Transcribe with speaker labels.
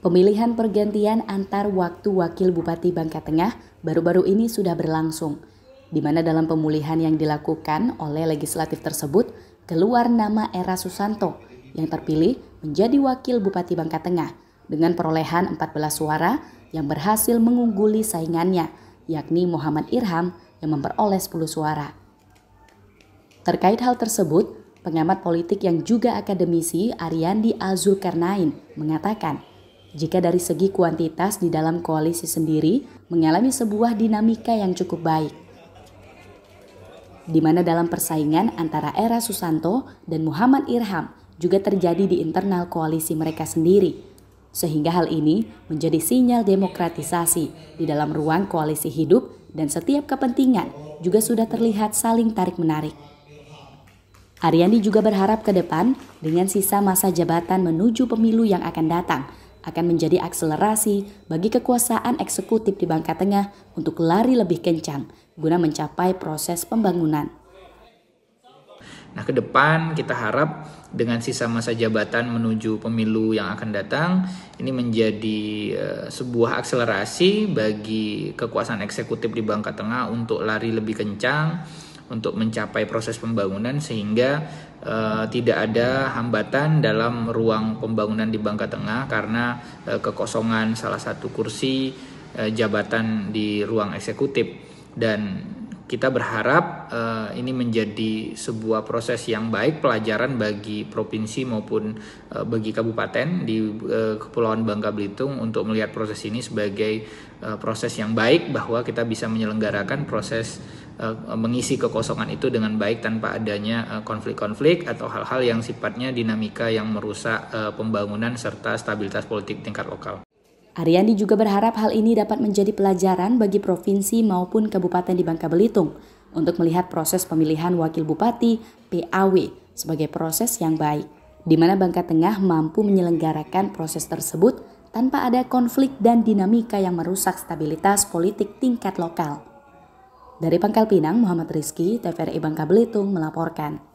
Speaker 1: Pemilihan pergantian antar waktu wakil Bupati Bangka Tengah baru-baru ini sudah berlangsung, di mana dalam pemulihan yang dilakukan oleh legislatif tersebut keluar nama Era Susanto yang terpilih menjadi wakil Bupati Bangka Tengah dengan perolehan 14 suara yang berhasil mengungguli saingannya, yakni Muhammad Irham yang memperoleh 10 suara. Terkait hal tersebut, pengamat politik yang juga akademisi Ariandi Azulkarnain mengatakan, jika dari segi kuantitas di dalam koalisi sendiri mengalami sebuah dinamika yang cukup baik, di mana dalam persaingan antara era Susanto dan Muhammad Irham juga terjadi di internal koalisi mereka sendiri, sehingga hal ini menjadi sinyal demokratisasi di dalam ruang koalisi hidup dan setiap kepentingan juga sudah terlihat saling tarik-menarik. Ariandi juga berharap ke depan dengan sisa masa jabatan menuju pemilu yang akan datang – akan menjadi akselerasi bagi kekuasaan eksekutif di Bangka Tengah untuk lari lebih kencang guna mencapai proses pembangunan.
Speaker 2: Nah, ke depan kita harap dengan sisa masa jabatan menuju pemilu yang akan datang, ini menjadi eh, sebuah akselerasi bagi kekuasaan eksekutif di Bangka Tengah untuk lari lebih kencang untuk mencapai proses pembangunan sehingga uh, tidak ada hambatan dalam ruang pembangunan di Bangka Tengah karena uh, kekosongan salah satu kursi uh, jabatan di ruang eksekutif dan kita berharap uh, ini menjadi sebuah proses yang baik pelajaran bagi provinsi maupun uh, bagi kabupaten di uh, Kepulauan Bangka Belitung untuk melihat proses ini sebagai uh, proses yang baik bahwa kita bisa menyelenggarakan proses Eh, mengisi kekosongan itu dengan baik tanpa adanya eh, konflik-konflik atau hal-hal yang sifatnya dinamika yang merusak eh, pembangunan serta stabilitas politik tingkat lokal.
Speaker 1: Ariandi juga berharap hal ini dapat menjadi pelajaran bagi provinsi maupun kabupaten di Bangka Belitung untuk melihat proses pemilihan wakil bupati (PAW) sebagai proses yang baik, di mana Bangka Tengah mampu menyelenggarakan proses tersebut tanpa ada konflik dan dinamika yang merusak stabilitas politik tingkat lokal. Dari Pangkal Pinang, Muhammad Rizki, TVRI Bangka Belitung melaporkan.